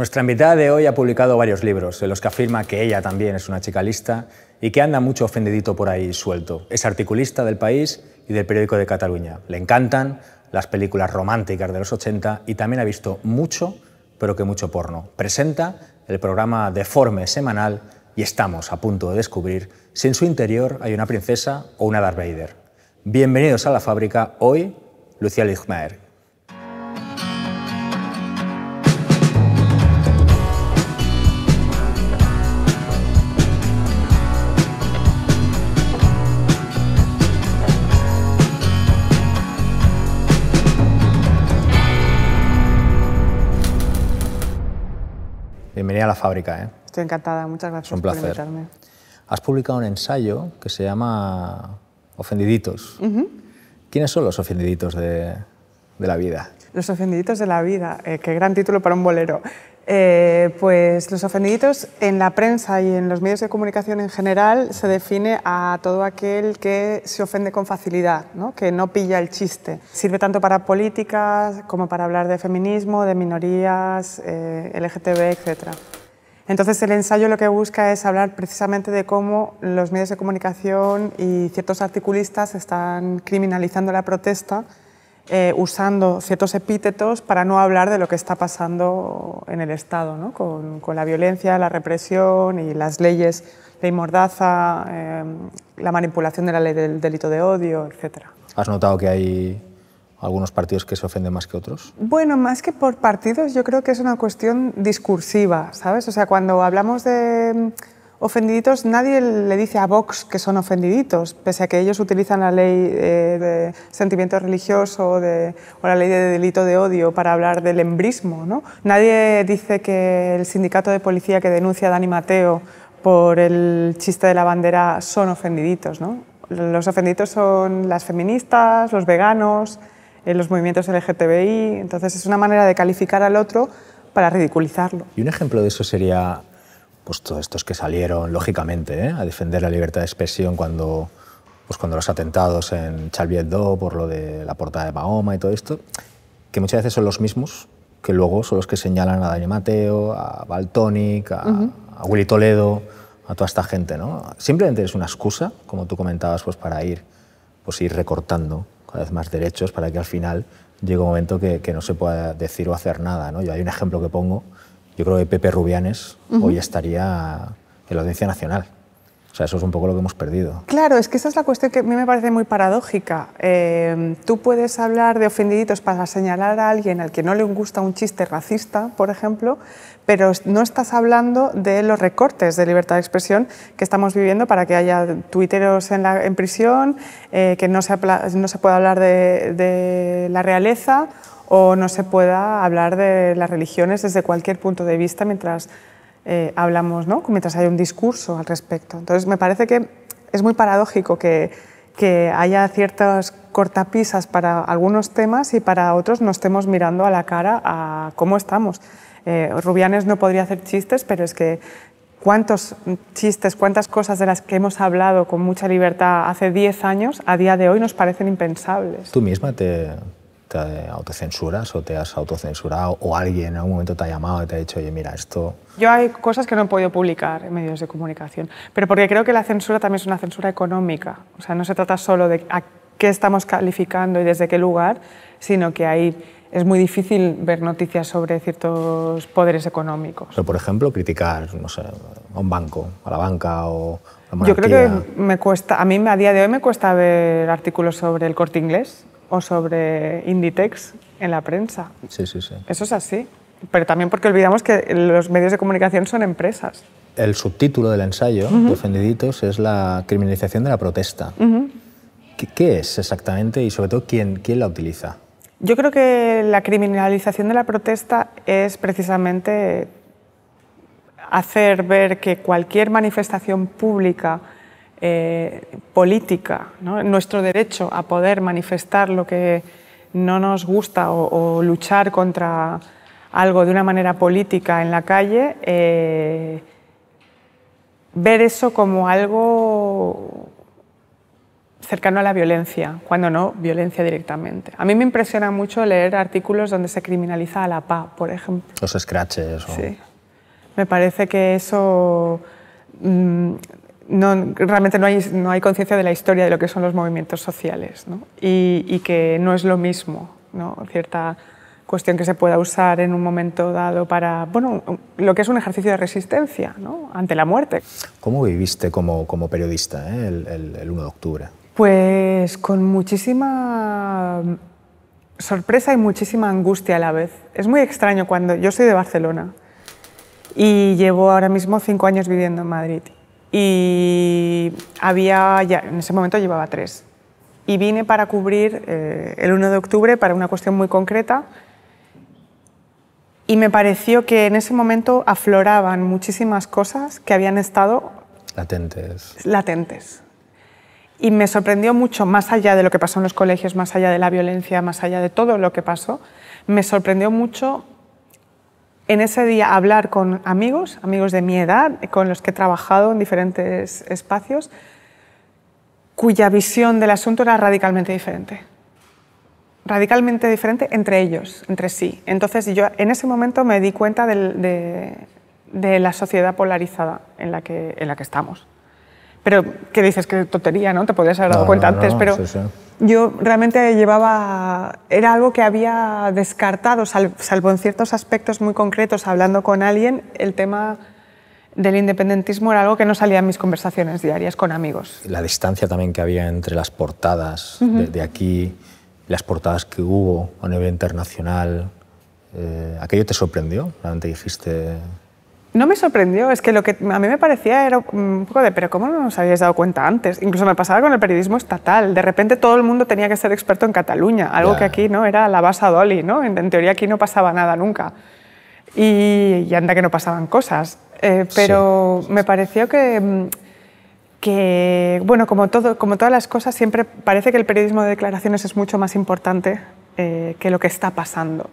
Nuestra invitada de hoy ha publicado varios libros en los que afirma que ella también es una chicalista y que anda mucho ofendidito por ahí suelto. Es articulista del país y del periódico de Cataluña. Le encantan las películas románticas de los 80 y también ha visto mucho, pero que mucho porno. Presenta el programa Deforme semanal y estamos a punto de descubrir si en su interior hay una princesa o una Darth Vader. Bienvenidos a la fábrica, hoy Lucía Ligmaer. bienvenida a la fábrica. ¿eh? Estoy encantada, muchas gracias placer. por invitarme. Has publicado un ensayo que se llama Ofendiditos. ¿Quiénes son los ofendiditos de, la vida? Los ofendiditos de la vida, eh, qué gran título para un bolero. Eh, pues los ofendiditos en la prensa y en los medios de comunicación en general se define a todo aquel que se ofende con facilidad, que no pilla el chiste. Sirve tanto para políticas como para hablar de feminismo, de minorías, eh, LGTB, etc. Entonces el ensayo lo que busca es hablar precisamente de cómo los medios de comunicación y ciertos articulistas están criminalizando la protesta eh, usando ciertos epítetos para no hablar de lo que está pasando en el Estado, ¿no? con, la violencia, la represión y las leyes, de mordaza, eh, la manipulación de la ley del delito de odio, etc. ¿Has notado que hay algunos partidos que se ofenden más que otros? Bueno, más que por partidos, yo creo que es una cuestión discursiva, ¿sabes? O sea, cuando hablamos de ofendiditos nadie le dice a Vox que son ofendiditos, pese a que ellos utilizan la ley eh, de sentimiento religioso o la ley de delito de odio para hablar del embrismo. ¿no? Nadie dice que el sindicato de policía que denuncia a Dani Mateo por el chiste de la bandera son ofendiditos. ¿no? Los ofendiditos son las feministas, los veganos, eh, los movimientos LGTBI, entonces es una manera de calificar al otro para ridiculizarlo. Y un ejemplo de eso sería pues todos estos que salieron, lógicamente, ¿eh? a defender la libertad de expresión cuando, pues cuando los atentados en Charlie Hebdo, por lo de la portada de Mahoma y todo esto, que muchas veces son los mismos que luego son los que señalan a Dani Mateo, a Baltonic, a, Willy Toledo, a toda esta gente. ¿no? Simplemente es una excusa, como tú comentabas, pues para ir, pues ir recortando cada vez más derechos para que al final llegue un momento que, que no se pueda decir o hacer nada. ¿no? Yo hay un ejemplo que pongo, yo creo que Pepe Rubianes hoy estaría en la Audiencia Nacional. O sea, eso es un poco lo que hemos perdido. Claro, es que esa es la cuestión que a mí me parece muy paradójica. Eh, tú puedes hablar de ofendiditos para señalar a alguien al que no le gusta un chiste racista, por ejemplo, pero no estás hablando de los recortes de libertad de expresión que estamos viviendo para que haya tuiteros en, la, en prisión, eh, que no se, no se pueda hablar de, de la realeza o no se pueda hablar de las religiones desde cualquier punto de vista mientras eh, hablamos, ¿no? mientras hay un discurso al respecto. Entonces, me parece que es muy paradójico que, que haya ciertas cortapisas para algunos temas y para otros no estemos mirando a la cara a cómo estamos. Eh, Rubianes no podría hacer chistes, pero es que cuántos chistes, cuántas cosas de las que hemos hablado con mucha libertad hace 10 años, a día de hoy nos parecen impensables. Tú misma te, te autocensuras o te has autocensurado o alguien en algún momento te ha llamado y te ha dicho, oye, mira, esto... Yo hay cosas que no he podido publicar en medios de comunicación, pero porque creo que la censura también es una censura económica, o sea, no se trata solo de a qué estamos calificando y desde qué lugar, sino que ahí Es muy difícil ver noticias sobre ciertos poderes económicos. Pero, por ejemplo, criticar, no sé, a un banco, a la banca o, yo creo que me cuesta, a mí a día de hoy me cuesta ver artículos sobre el corte inglés, o sobre Inditex en la prensa. Sí, sí, sí. Eso es así. Pero también porque olvidamos que los medios de comunicación son empresas. El subtítulo del ensayo, Defendiditos, es la criminalización de la protesta. ¿Qué, es exactamente y sobre todo quién, quién la utiliza? Yo creo que la criminalización de la protesta es precisamente hacer ver que cualquier manifestación pública eh, política, nuestro derecho a poder manifestar lo que no nos gusta o, luchar contra algo de una manera política en la calle, eh, ver eso como algo cercano a la violencia, cuando no violencia directamente. A mí me impresiona mucho leer artículos donde se criminaliza a la paz, por ejemplo. Los scratches. Sí. Me parece que eso mm, realmente no hay, no hay conciencia de la historia de lo que son los movimientos sociales y, que no es lo mismo, ¿no? cierta cuestión que se pueda usar en un momento dado para, bueno, lo que es un ejercicio de resistencia ante la muerte. ¿Cómo viviste como, como periodista eh, el, el 1 de octubre? Pues con muchísima sorpresa y muchísima angustia a la vez. Es muy extraño cuando yo soy de Barcelona y llevo ahora mismo cinco años viviendo en Madrid y había, ya, en ese momento llevaba tres. Y vine para cubrir eh, el 1 de octubre para una cuestión muy concreta y me pareció que en ese momento afloraban muchísimas cosas que habían estado latentes. Latentes. Y me sorprendió mucho, más allá de lo que pasó en los colegios, más allá de la violencia, más allá de todo lo que pasó, me sorprendió mucho en ese día hablar con amigos, amigos de mi edad, con los que he trabajado en diferentes espacios, cuya visión del asunto era radicalmente diferente. Radicalmente diferente entre ellos, entre sí. Entonces yo en ese momento me di cuenta de, la sociedad polarizada en la que estamos. Pero que dices que totería, ¿no? Te podías haber dado cuenta antes, pero yo realmente llevaba, era algo que había descartado, salvo en ciertos aspectos muy concretos, hablando con alguien, el tema del independentismo era algo que no salía en mis conversaciones diarias con amigos. La distancia también que había entre las portadas de, de, aquí, las portadas que hubo a nivel internacional, eh, ¿aquello te sorprendió? ¿Realmente dijiste, no me sorprendió, es que lo que a mí me parecía era un poco de, pero ¿cómo no nos habíais dado cuenta antes? Incluso me pasaba con el periodismo estatal, de repente todo el mundo tenía que ser experto en Cataluña, algo que aquí no era la base Dolly, ¿no? En, teoría aquí no pasaba nada nunca. Y, anda que no pasaban cosas. Eh, pero me pareció que, bueno, como, todas las cosas, siempre parece que el periodismo de declaraciones es mucho más importante eh, que lo que está pasando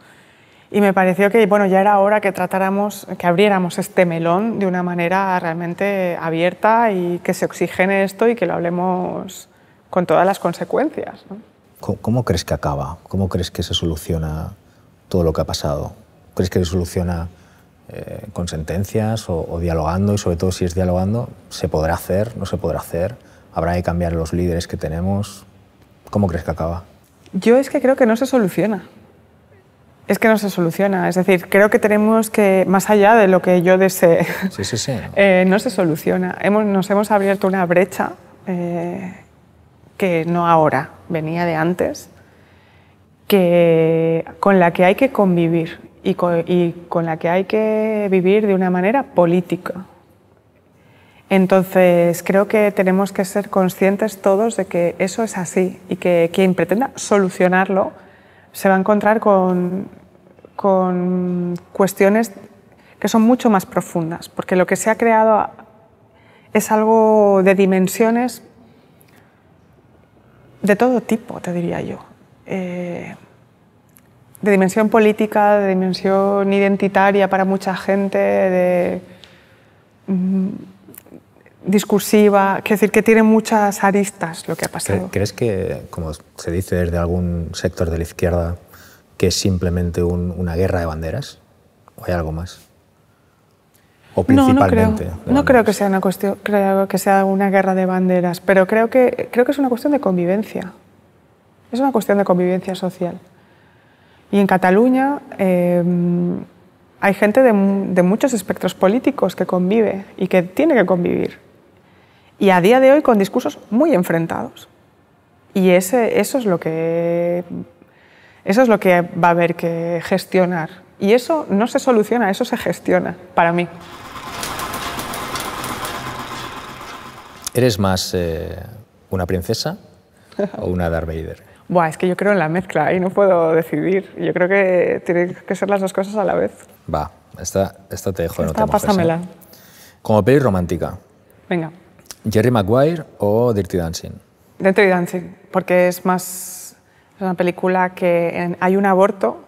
y me pareció que bueno, ya era hora que tratáramos, que abriéramos este melón de una manera realmente abierta y que se oxigene esto y que lo hablemos con todas las consecuencias. ¿Cómo, crees que acaba? ¿Cómo crees que se soluciona todo lo que ha pasado? ¿Crees que se soluciona eh, con sentencias o, o dialogando? Y sobre todo si es dialogando, ¿se podrá hacer? ¿No se podrá hacer? ¿Habrá que cambiar los líderes que tenemos? ¿Cómo crees que acaba? Yo es que creo que no se soluciona. Es que no se soluciona. Es decir, creo que tenemos que, más allá de lo que yo desee, eh, no se soluciona. nos hemos abierto una brecha eh, que no ahora, venía de antes, que, con la que hay que convivir y con la que hay que vivir de una manera política. Entonces, creo que tenemos que ser conscientes todos de que eso es así y que quien pretenda solucionarlo se va a encontrar con, cuestiones que son mucho más profundas, porque lo que se ha creado es algo de dimensiones de todo tipo, te diría yo. Eh, de dimensión política, de dimensión identitaria para mucha gente, de... Mm, discursiva, que decir que tiene muchas aristas lo que ha pasado. ¿Crees que, como se dice desde algún sector de la izquierda, que es simplemente una guerra de banderas? ¿O hay algo más? ¿O principalmente? No, creo, que, sea una cuestión, creo que sea una guerra de banderas, pero creo que, creo que es una cuestión de convivencia. Es una cuestión de convivencia social. Y en Cataluña em, hay gente de, de muchos espectros políticos que convive y que tiene que convivir y a día de hoy con discursos muy enfrentados. Y ese, eso, es lo que, eso es lo que va a haber que gestionar. Y eso no se soluciona, eso se gestiona, para mí. ¿Eres más eh, una princesa o una Darth Vader? Buah, es que yo creo en la mezcla y no puedo decidir. Yo creo que tienen que ser las dos cosas a la vez. Va, esta, esta te dejo en otra. Pásamela. Como peli romántica. Venga. ¿Jerry Maguire o Dirty Dancing? Dirty Dancing, porque es más es una película que hay un aborto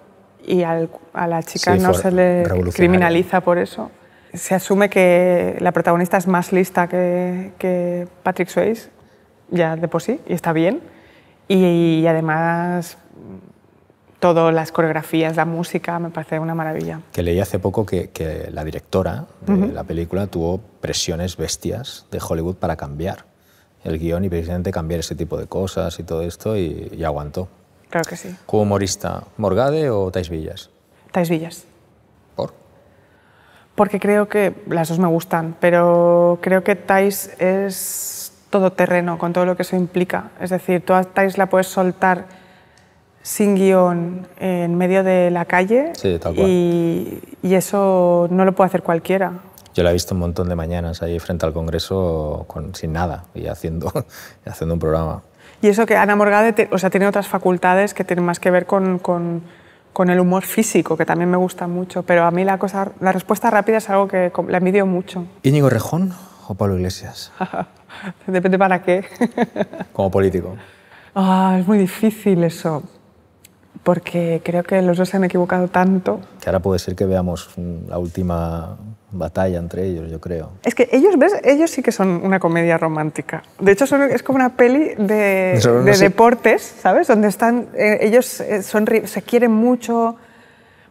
y a la chica no se le criminaliza por eso. Se asume que la protagonista es más lista que, Patrick Swayze, ya de por sí, y está bien. y además todas las coreografías, la música, me parece una maravilla. Que leí hace poco que, la directora de la película tuvo presiones bestias de Hollywood para cambiar el guión y precisamente cambiar ese tipo de cosas y todo esto y, aguantó. Claro que sí. ¿Como humorista, Morgade o Tais Villas? Tais Villas. ¿Por? Porque creo que las dos me gustan, pero creo que Tais es todo terreno con todo lo que eso implica. Es decir, tú a Tais la puedes soltar sin guión en medio de la calle sí, tal cual. Y, eso no lo puede hacer cualquiera. Yo la he visto un montón de mañanas ahí frente al Congreso sin nada y haciendo, haciendo un programa. Y eso que Ana Morgade o sea, tiene otras facultades que tienen más que ver con, con, el humor físico, que también me gusta mucho, pero a mí la, cosa, la respuesta rápida es algo que la envidio mucho. ¿Íñigo Rejón o Pablo Iglesias? Depende para qué. Como político. Ah, es muy difícil eso porque creo que los dos se han equivocado tanto. Que ahora puede ser que veamos mm, la última batalla entre ellos, yo creo. Es que ellos, ¿ves? Ellos sí que son una comedia romántica. De hecho, son, es como una peli de, deportes, ¿sabes? Donde están, eh, ellos eh, son, se quieren mucho.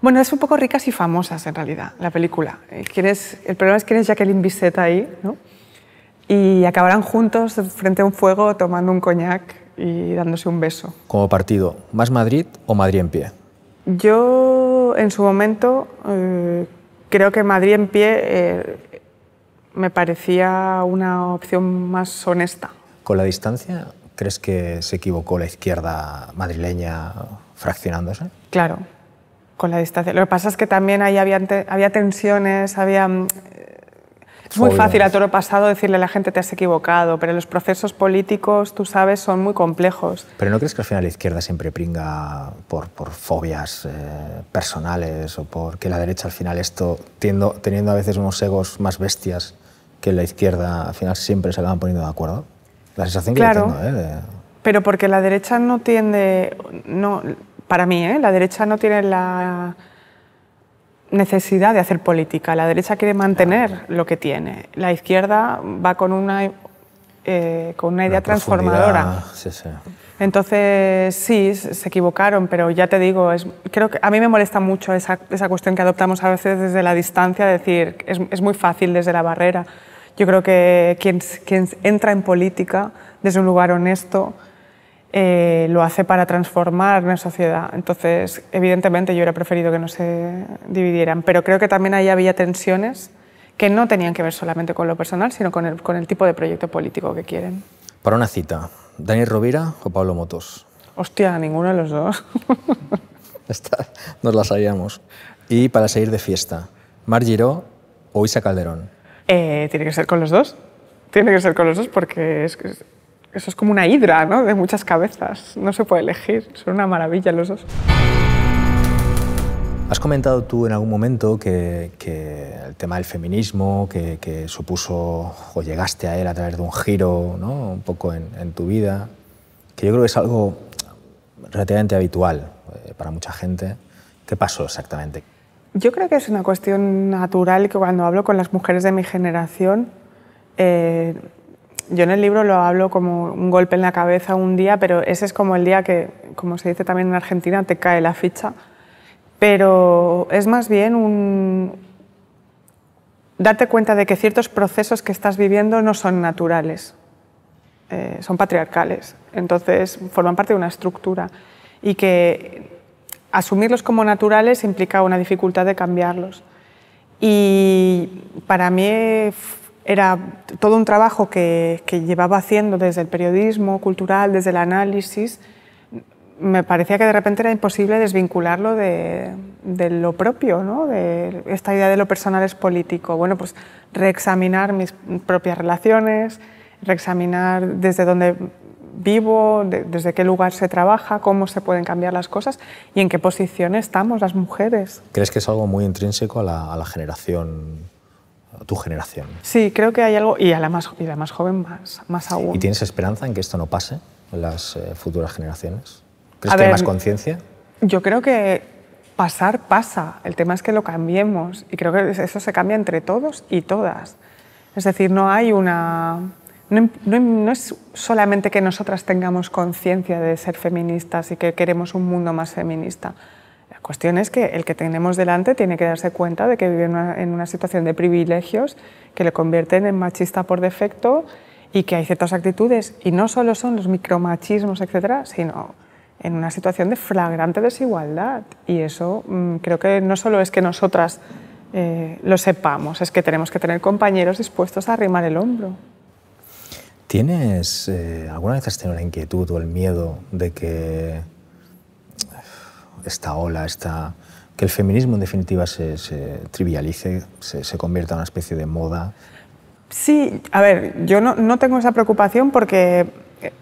Bueno, es un poco ricas y famosas, en realidad, la película. Eh, el problema es que tienes Jacqueline Bisset ahí, ¿no? Y acabarán juntos frente a un fuego tomando un coñac y dándose un beso. Como partido, ¿más Madrid o Madrid en pie? Yo en su momento eh, creo que Madrid en pie eh, me parecía una opción más honesta. ¿Con la distancia crees que se equivocó la izquierda madrileña fraccionándose? Claro, con la distancia. Lo que pasa es que también ahí había, había tensiones, había es muy fácil a toro pasado decirle a la gente te has equivocado, pero los procesos políticos, tú sabes, son muy complejos. Pero ¿no crees que al final la izquierda siempre pringa por, por fobias eh, personales o por que la derecha al final esto, teniendo a veces unos egos más bestias que la izquierda, al final siempre se acaban poniendo de acuerdo? La sensación que claro, tengo, ¿eh? Pero porque la derecha no tiende, no, para mí, ¿eh? la derecha no tiene la necesidad de hacer política. La derecha quiere mantener lo que tiene. La izquierda va con una, eh, con una idea transformadora. Entonces, sí, se equivocaron, pero ya te digo, es, creo que a mí me molesta mucho esa, cuestión que adoptamos a veces desde la distancia, decir, es, muy fácil desde la barrera. Yo creo que quien, quien entra en política desde un lugar honesto, eh, lo hace para transformar una sociedad. Entonces, evidentemente yo hubiera preferido que no se dividieran, pero creo que también ahí había tensiones que no tenían que ver solamente con lo personal, sino con el, con el tipo de proyecto político que quieren. Para una cita, ¿Daniel Rovira o Pablo Motos? Hostia, ninguno de los dos. nos la sabíamos. Y para seguir de fiesta, ¿Mar Giró o Isa Calderón? Eh, tiene que ser con los dos. Tiene que ser con los dos porque es, eso es como una hidra, ¿no? De muchas cabezas. No se puede elegir. Son una maravilla los dos. Has comentado tú en algún momento que, el tema del feminismo, que, supuso o llegaste a él a través de un giro, ¿no? Un poco en, tu vida, que yo creo que es algo relativamente habitual eh, para mucha gente. ¿Qué pasó exactamente? Yo creo que es una cuestión natural que cuando hablo con las mujeres de mi generación, eh, yo en el libro lo hablo como un golpe en la cabeza un día, pero ese es como el día que, como se dice también en Argentina, te cae la ficha. Pero es más bien un darte cuenta de que ciertos procesos que estás viviendo no son naturales, eh, son patriarcales, entonces forman parte de una estructura y que asumirlos como naturales implica una dificultad de cambiarlos. Y para mí era todo un trabajo que, llevaba haciendo desde el periodismo cultural, desde el análisis, me parecía que de repente era imposible desvincularlo de, lo propio, ¿no? de esta idea de lo personal es político. Bueno, pues reexaminar mis propias relaciones, reexaminar desde dónde vivo, desde qué lugar se trabaja, cómo se pueden cambiar las cosas y en qué posición estamos las mujeres. ¿Crees que es algo muy intrínseco a la, a la generación tu generación. Sí, creo que hay algo, y a la más, joven más, más aún. ¿Y tienes esperanza en que esto no pase en las eh, futuras generaciones? ¿Crees que más conciencia? Yo creo que pasar pasa, el tema es que lo cambiemos, y creo que eso se cambia entre todos y todas. Es decir, no hay una... no, es solamente que nosotras tengamos conciencia de ser feministas y que queremos un mundo más feminista cuestión es que el que tenemos delante tiene que darse cuenta de que vive en una, situación de privilegios que le convierten en machista por defecto y que hay ciertas actitudes, y no solo son los micromachismos, etcétera, sino en una situación de flagrante desigualdad. Y eso mm, creo que no solo es que nosotras eh, lo sepamos, es que tenemos que tener compañeros dispuestos a arrimar el hombro. ¿Tienes, eh, alguna vez has tenido la inquietud o el miedo de que esta ola, esta, que el feminismo en definitiva se, trivialice, se, convierta en una especie de moda. Sí, a ver, yo no, tengo esa preocupación porque eh,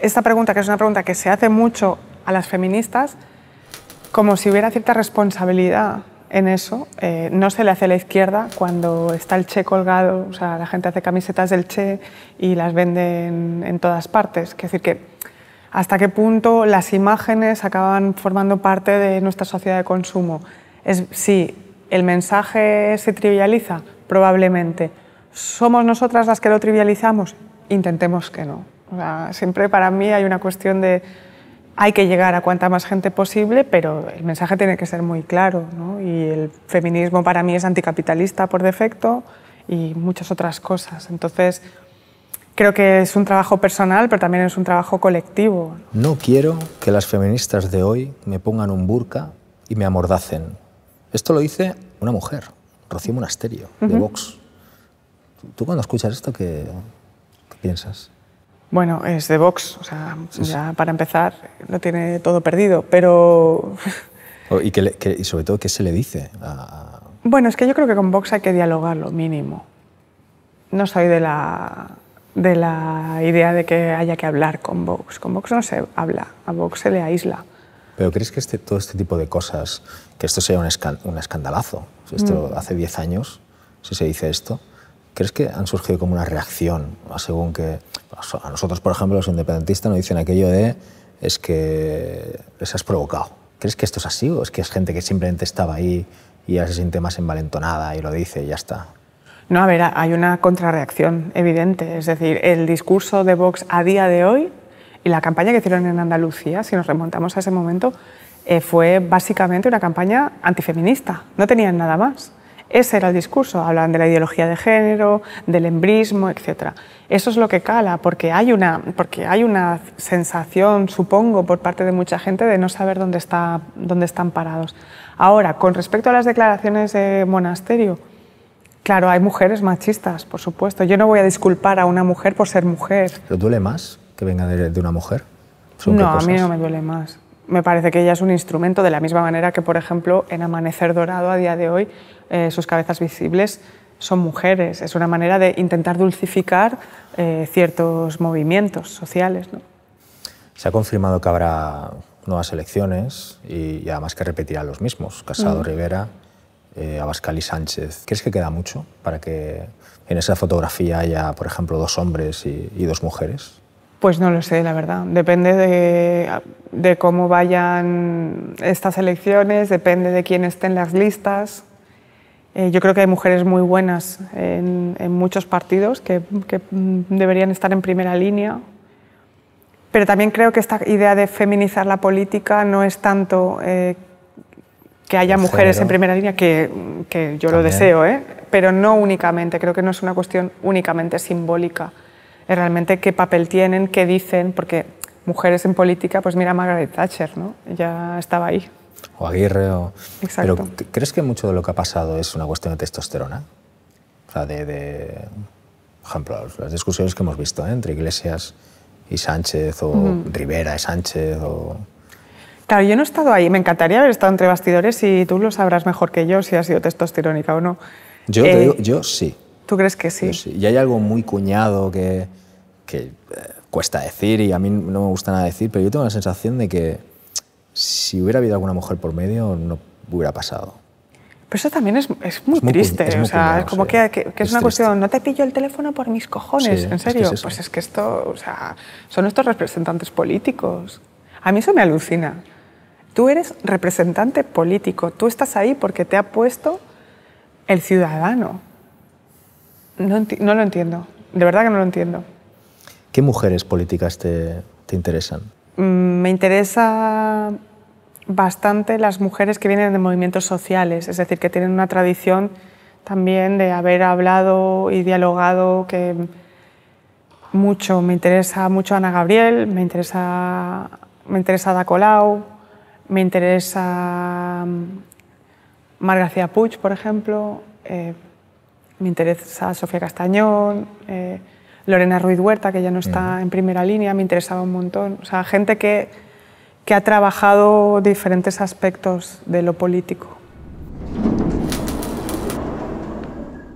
esta pregunta, que es una pregunta que se hace mucho a las feministas, como si hubiera cierta responsabilidad en eso. Eh, no se le hace a la izquierda cuando está el Che colgado, o sea, la gente hace camisetas del Che y las venden en todas partes. Es decir, que hasta qué punto las imágenes acaban formando parte de nuestra sociedad de consumo. Es, sí, el mensaje se trivializa, probablemente. ¿Somos nosotras las que lo trivializamos? Intentemos que no. siempre para mí hay una cuestión de hay que llegar a cuanta más gente posible, pero el mensaje tiene que ser muy claro. Y el feminismo para mí es anticapitalista por defecto y muchas otras cosas. Entonces, Creo que es un trabajo personal, pero también es un trabajo colectivo. No quiero que las feministas de hoy me pongan un burka y me amordacen. Esto lo dice una mujer, Rocío Monasterio, de Vox. ¿Tú cuando escuchas esto qué, piensas? Bueno, es de Vox, o sea, para empezar lo tiene todo perdido, pero... Oh, y, y sobre todo, ¿qué se le dice? A... Bueno, es que yo creo que con Vox hay que dialogar lo mínimo. No soy de la de la idea de que haya que hablar con Vox. Con Vox no se habla, a Vox se le aísla. ¿Pero crees que este, todo este tipo de cosas, que esto sea un, escandalazo, esto mm. hace 10 años, si se dice esto, ¿crees que han surgido como una reacción a según que... A nosotros, por ejemplo, los independentistas nos dicen aquello de es que les has provocado. ¿Crees que esto es así o es que es gente que simplemente estaba ahí y ya se siente más envalentonada y lo dice y ya está? No, a ver, hay una contrarreacción evidente. Es decir, el discurso de Vox a día de hoy y la campaña que hicieron en Andalucía, si nos remontamos a ese momento, eh, fue básicamente una campaña antifeminista. No tenían nada más. Ese era el discurso. Hablaban de la ideología de género, del embrismo, etc. Eso es lo que cala, porque hay, una, porque hay una sensación, supongo, por parte de mucha gente de no saber dónde, está, dónde están parados. Ahora, con respecto a las declaraciones de Monasterio, Claro, hay mujeres machistas, por supuesto. Yo no voy a disculpar a una mujer por ser mujer. ¿Te duele más que venga de, una mujer? No, a mí no me duele más. Me parece que ella es un instrumento, de la misma manera que, por ejemplo, en Amanecer Dorado a día de hoy, eh, sus cabezas visibles son mujeres. Es una manera de intentar dulcificar eh, ciertos movimientos sociales. ¿no? Se ha confirmado que habrá nuevas elecciones y, además que repetirán los mismos, Casado mm. Rivera, a eh, Abascal y Sánchez. ¿Crees que queda mucho para que en esa fotografía haya, por ejemplo, dos hombres y, dos mujeres? Pues no lo sé, la verdad. Depende de, cómo vayan estas elecciones, depende de quién esté en las listas. Eh, yo creo que hay mujeres muy buenas en, muchos partidos que, deberían estar en primera línea. Pero también creo que esta idea de feminizar la política no es tanto eh, que haya mujeres en primera línea, que, que yo lo deseo, ¿eh? pero no únicamente, creo que no es una cuestión únicamente simbólica, es realmente qué papel tienen, qué dicen, porque mujeres en política, pues mira Margaret Thatcher, ¿no? ya estaba ahí. O Aguirre, o... Exacto. Pero ¿crees que mucho de lo que ha pasado es una cuestión de testosterona? O sea, de, por ejemplo, las discusiones que hemos visto ¿eh? entre Iglesias y Sánchez, o Rivera y Sánchez, o... Claro, yo no he estado ahí. Me encantaría haber estado entre bastidores y tú lo sabrás mejor que yo si ha sido testosterónica o no. Yo, eh, yo sí. ¿Tú crees que sí? Yo sí? Y hay algo muy cuñado que, que eh, cuesta decir y a mí no me gusta nada decir, pero yo tengo la sensación de que si hubiera habido alguna mujer por medio no hubiera pasado. Pero eso también es, es, muy, triste. Es o sea, como que, que, es, una cuestión, no te pillo el teléfono por mis cojones, ¿en serio? pues es que esto, o sea, son estos representantes políticos. A mí eso me alucina. Tú eres representante político, tú estás ahí porque te ha puesto el ciudadano. No, lo entiendo, de verdad que no lo entiendo. ¿Qué mujeres políticas te, interesan? Mm, me interesa bastante las mujeres que vienen de movimientos sociales, es decir, que tienen una tradición también de haber hablado y dialogado, que mucho, me interesa mucho Ana Gabriel, me interesa, me interesa Ada Colau, me interesa mm, Mar García Puig, por ejemplo, eh, me interesa Sofía Castañón, eh, Lorena Ruiz Huerta, que ya no está en primera línea, me interesaba un montón. O sea, gente que, que ha trabajado diferentes aspectos de lo político.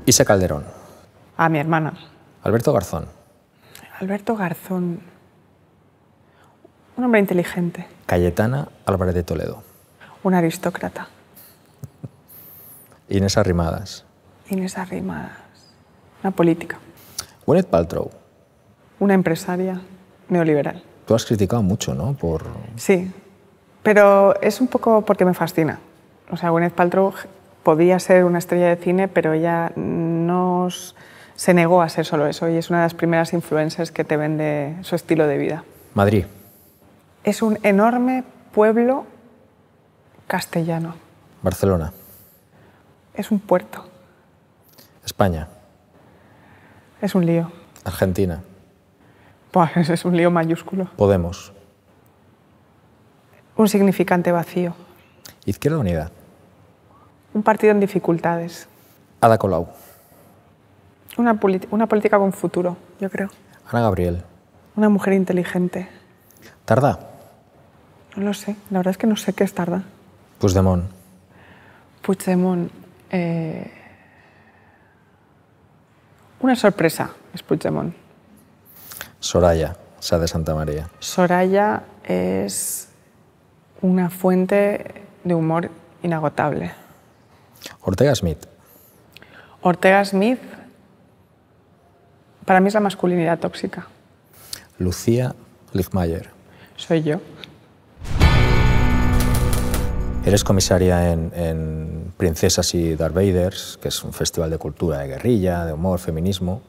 Isa Calderón. A mi hermana. Alberto Garzón. Alberto Garzón. Un hombre inteligente. Cayetana Álvarez de Toledo. Un aristócrata. Inés Arrimadas. Inés Arrimadas. Una política. Gwyneth Paltrow. Una empresaria neoliberal. Tú has criticado mucho, ¿no? Por... Sí, pero es un poco porque me fascina. O sea, Gwyneth Paltrow podía ser una estrella de cine, pero ella no se negó a ser solo eso y es una de las primeras influencias que te vende su estilo de vida. Madrid es un enorme pueblo castellano. Barcelona. Es un puerto. España. Es un lío. Argentina. Pues es un lío mayúsculo. Podemos. Un significante vacío. Izquierda Unida. Un partido en dificultades. Ada Colau. Una, una política con futuro, yo creo. Ana Gabriel. Una mujer inteligente. Tarda. No lo sé, la verdad es que no sé qué es tarda. Puigdemont. Puigdemont. Eh, una sorpresa es Puigdemont. Soraya, Sá de Santa María. Soraya es una fuente de humor inagotable. Ortega Smith. Ortega Smith para mí es la masculinidad tóxica. Lucía Lichmayer. Soy yo. Eres comisaria en, Princesas y Darth Vaders, que es un festival de cultura, de guerrilla, de humor, feminismo.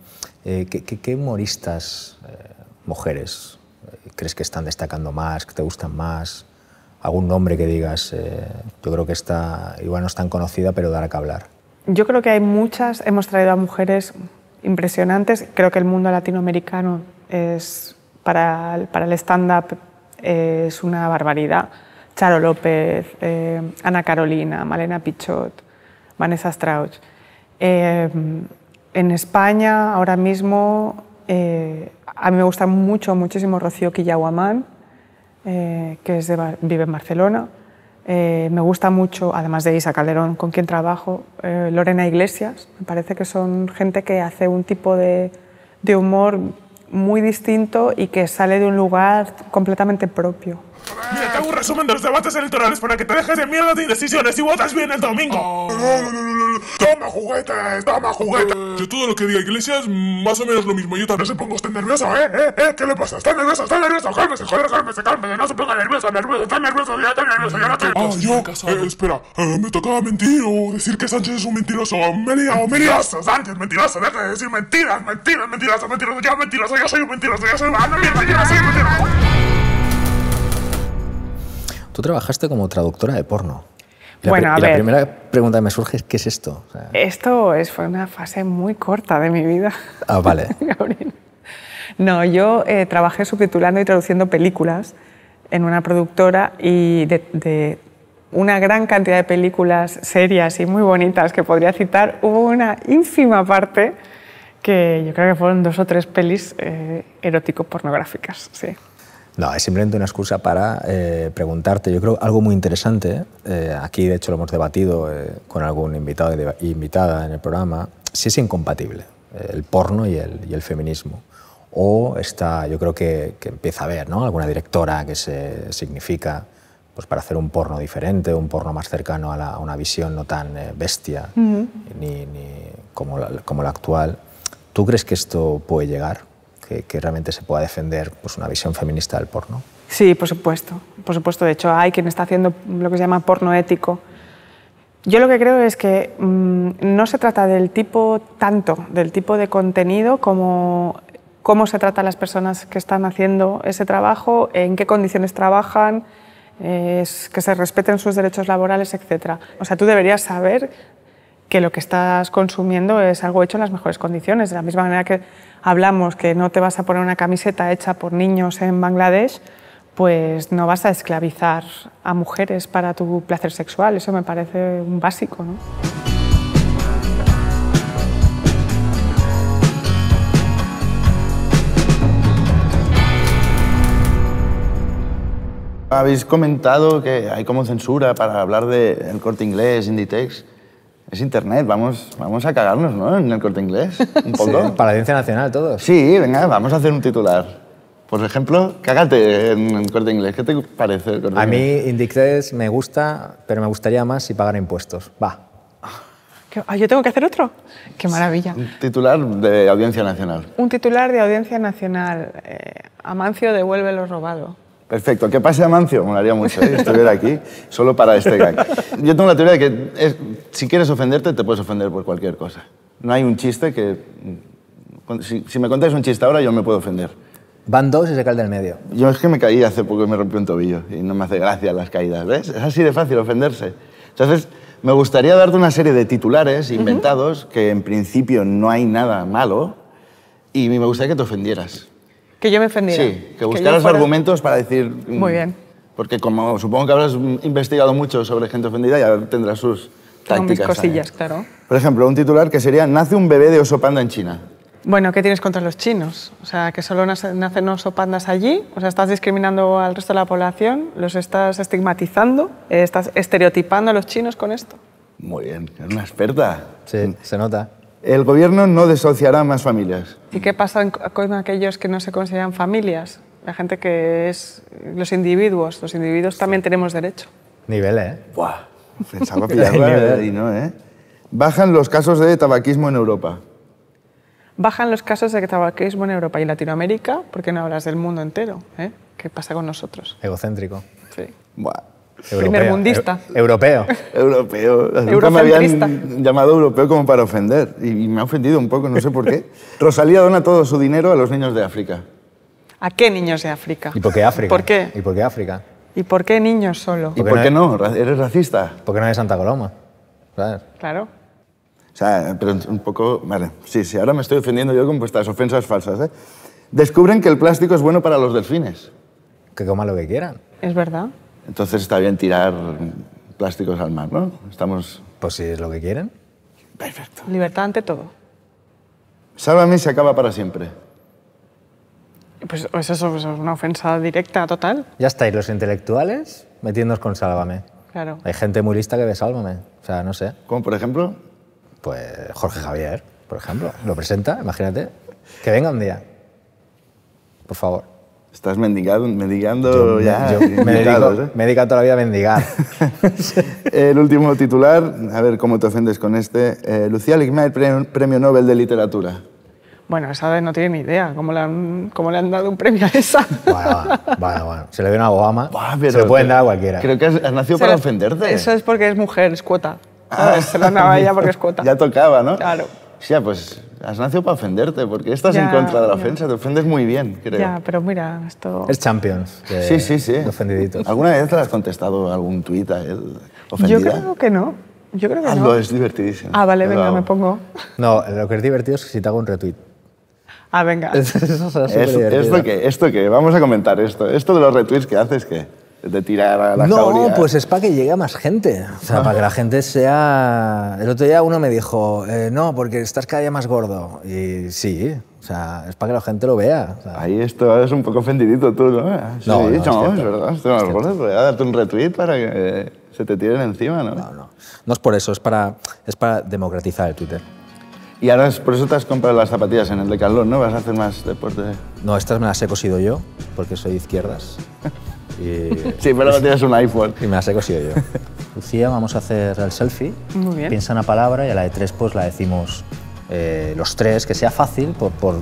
Eh, ¿qué, humoristas, eh, mujeres, eh, crees que están destacando más, que te gustan más? ¿Algún nombre que digas? yo creo que está, igual no es tan conocida, pero dará que hablar. Yo creo que hay muchas. Hemos traído a mujeres impresionantes. Creo que el mundo latinoamericano es, para, el, para el stand-up es una barbaridad Charo López, eh, Ana Carolina, Malena Pichot, Vanessa Strauch. Eh, en España ahora mismo eh, a mí me gusta mucho, muchísimo Rocío Quillauamán, que vive en Barcelona. me gusta mucho, además de Isa Calderón, con quien trabajo, Lorena Iglesias. Me parece que son gente que hace un tipo de humor muy distinto y que sale de un lugar completamente propio. Mira, te hago un resumen de los debates electorales para que te dejes de mierda de indecisiones y votas bien el domingo. Oh. Toma juguetes, toma juguetes. Yo todo lo que diga Iglesias, más o menos lo mismo. Yo también se pongo usted nervioso, ¿eh? ¿eh? ¿eh? ¿Qué le pasa? ¿Está nervioso? ¿Está nervioso? Cálmese, joder, cálmese, cálmese. No se ponga nervioso, nervioso. Está nervioso, ya está nervioso, ya no tengo. Ah, yo... Eh, espera, eh, me tocaba mentir o decir que Sánchez es un mentiroso. Me he Sánchez, mentiroso. Deja de decir mentiras, mentiras, mentiras, mentiras. Ya mentiroso, ya soy un mentiroso, yo soy... un mentiroso. Tú trabajaste como traductora de porno. bueno, a y ver, la primera pregunta que me surge es, ¿qué es esto? esto es, fue una fase muy corta de mi vida. Ah, vale. no, yo eh, trabajé subtitulando y traduciendo películas en una productora y de, una gran cantidad de películas serias y muy bonitas que podría citar, hubo una ínfima parte que yo creo que fueron dos o tres pelis eh, erótico-pornográficas. Sí. No, es simplemente una excusa para eh, preguntarte, yo creo, algo muy interesante. Eh, aquí, de hecho, lo hemos debatido eh, con algún invitado e invitada en el programa, si es incompatible el porno y el, feminismo. O está, yo creo que, empieza a haber ¿no? alguna directora que se significa pues, para hacer un porno diferente, un porno más cercano a, una visión no tan bestia ni, como, como la actual. ¿Tú crees que esto puede llegar? que, realmente se pueda defender pues, una visión feminista del porno. Sí, por supuesto, por supuesto. De hecho, hay quien está haciendo lo que se llama porno ético. Yo lo que creo es que mm, no se trata del tipo tanto, del tipo de contenido como cómo se trata a las personas que están haciendo ese trabajo, en qué condiciones trabajan, eh, que se respeten sus derechos laborales, etc. O sea, tú deberías saber que lo que estás consumiendo es algo hecho en las mejores condiciones, de la misma manera que hablamos que no te vas a poner una camiseta hecha por niños en Bangladesh, pues no vas a esclavizar a mujeres para tu placer sexual. Eso me parece un básico. ¿no? Habéis comentado que hay como censura para hablar del corte inglés, Inditex es internet, vamos, vamos a cagarnos, ¿no? En el corte inglés, un poco. para la audiencia nacional todos. Sí, venga, vamos a hacer un titular. Por ejemplo, cágate en, el corte inglés. ¿Qué te parece A mí Inditex me gusta, pero me gustaría más si pagara impuestos. Va. Ah, ¿Yo tengo que hacer otro? ¡Qué maravilla! Un titular de audiencia nacional. Un titular de audiencia nacional. Eh, Amancio devuelve lo robado. Perfecto. Que pase Amancio, haría mucho que ¿eh? estuviera aquí solo para este gag. Yo tengo la teoría de que si quieres ofenderte, te puedes ofender por cualquier cosa. No hay un chiste que... Mm, si, me contáis un chiste ahora, yo me puedo ofender. Van dos y se cae del medio. Yo es que me caí hace poco y me rompí un tobillo y no me hace gracia las caídas, ¿ves? Es así de fácil ofenderse. Entonces, me gustaría darte una serie de titulares inventados que en principio no hay nada malo y me gustaría que te ofendieras. Que yo me ofendiera. Sí, que buscaras argumentos para decir... Mm, Muy bien. Porque como supongo que habrás investigado mucho sobre gente ofendida, ya tendrás sus tácticas. Con mis cosillas, claro. Por ejemplo, un titular que sería Nace un bebé de oso panda en China. Bueno, ¿qué tienes contra los chinos? O sea, que solo nacen oso pandas allí, o sea, estás discriminando al resto de la población, los estás estigmatizando, estás estereotipando a los chinos con esto. Muy bien, eres una experta. Sí, se nota el gobierno no desociará más familias. ¿Y qué pasa con aquellos que no se consideran familias? La gente que es los individuos. Los individuos también tenemos derecho. Nivel, ¿eh? Buah, pensaba pillarla y no, ¿eh? Bajan los casos de tabaquismo en Europa. Bajan los casos de tabaquismo en Europa y Latinoamérica, porque no hablas del mundo entero, ¿eh? ¿Qué pasa con nosotros? Egocéntrico. Sí. Buah. Primermundista. mundista. europeo. Europeo. me habían llamado europeo como para ofender y me ha ofendido un poco, no sé por qué. Rosalía dona todo su dinero a los niños de África. ¿A qué niños de África? ¿Y por qué África? ¿Por qué? ¿Y por qué África? ¿Y por qué niños solo? ¿Y por, qué no? ¿Eres racista? Porque no de Santa Coloma. Claro. O sea, pero un poco... Vale, sí, sí, ahora me estoy ofendiendo yo con vuestras ofensas falsas. ¿eh? Descubren que el plástico es bueno para los delfines. Que coman lo que quieran. Es verdad. Entonces está bien tirar plásticos al mar, ¿no? Estamos... Pues si es lo que quieren. Perfecto. Libertad ante todo. Sálvame se acaba para siempre. Pues, pues eso, es pues una ofensa directa, total. Ya estáis los intelectuales metiéndonos con Sálvame. Claro. Hay gente muy lista que ve Sálvame. O sea, no sé. ¿Cómo, por ejemplo? Pues Jorge Javier, por ejemplo. Lo presenta, imagínate. Que venga un día. Por favor. Estás mendigando, mendigando yo, ya. Yo me, dedico, ¿eh? me toda la vida a mendigar. el último titular, a ver cómo te ofendes con este. Eh, Lucía Ligma, el premio Nobel de Literatura. Bueno, esa no tiene ni idea cómo le han, cómo le han dado un premio a esa. Bueno, bueno, bueno. Se le viene a Obama, se le pueden dar a cualquiera. Creo que has, nacido para ofenderte. Eso es porque es mujer, es cuota. Ah. Se lo han ella porque es cuota. Ya tocaba, ¿no? Claro. Sí, pues has nacido para ofenderte, porque estás en contra de la ofensa, te ofendes muy bien, creo. Ya, pero mira, esto... Es Champions. sí, sí, sí. Ofendiditos. ¿Alguna vez te has contestado algún tuit a él? Ofendida? Yo creo que no. Yo creo que Hazlo, ah, no. es divertidísimo. Ah, vale, venga, me pongo. No, lo que es divertido es que si te hago un retweet. Ah, venga. Eso es, ¿Esto qué? ¿Esto qué? Vamos a comentar esto. ¿Esto de los retweets que haces qué? de tirar a la No, pues es para que llegue a más gente. O sea, para que la gente sea. El otro día uno me dijo, eh, no, porque estás cada día más gordo. Y sí, o sea, es para que la gente lo vea. Ahí esto es un poco ofendidito tú, ¿no? Sí, no, no, es, verdad. Estoy más gordo, voy a darte un retweet para que eh, se te tiren encima, ¿no? No, no. No es por eso, es para, es para democratizar el Twitter. Y ahora es por eso te has comprado las zapatillas en el de calor, ¿no? Vas a hacer más deporte. No, estas me las he cosido yo, porque soy de izquierdas. Sí, pero no tienes un iPhone. Y me las he cosido yo. Lucía, vamos a hacer el selfie. Muy bien. Piensa una palabra y a la de tres pues la decimos eh, los tres, que sea fácil por, por,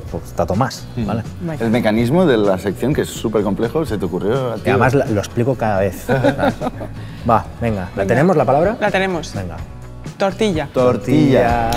más. Mm. ¿vale? El mecanismo de la sección, que es súper complejo, ¿se te ocurrió? A ti? Y además lo explico cada vez. Va, venga. ¿La tenemos la palabra? La tenemos. Venga. Tortilla. Tortilla.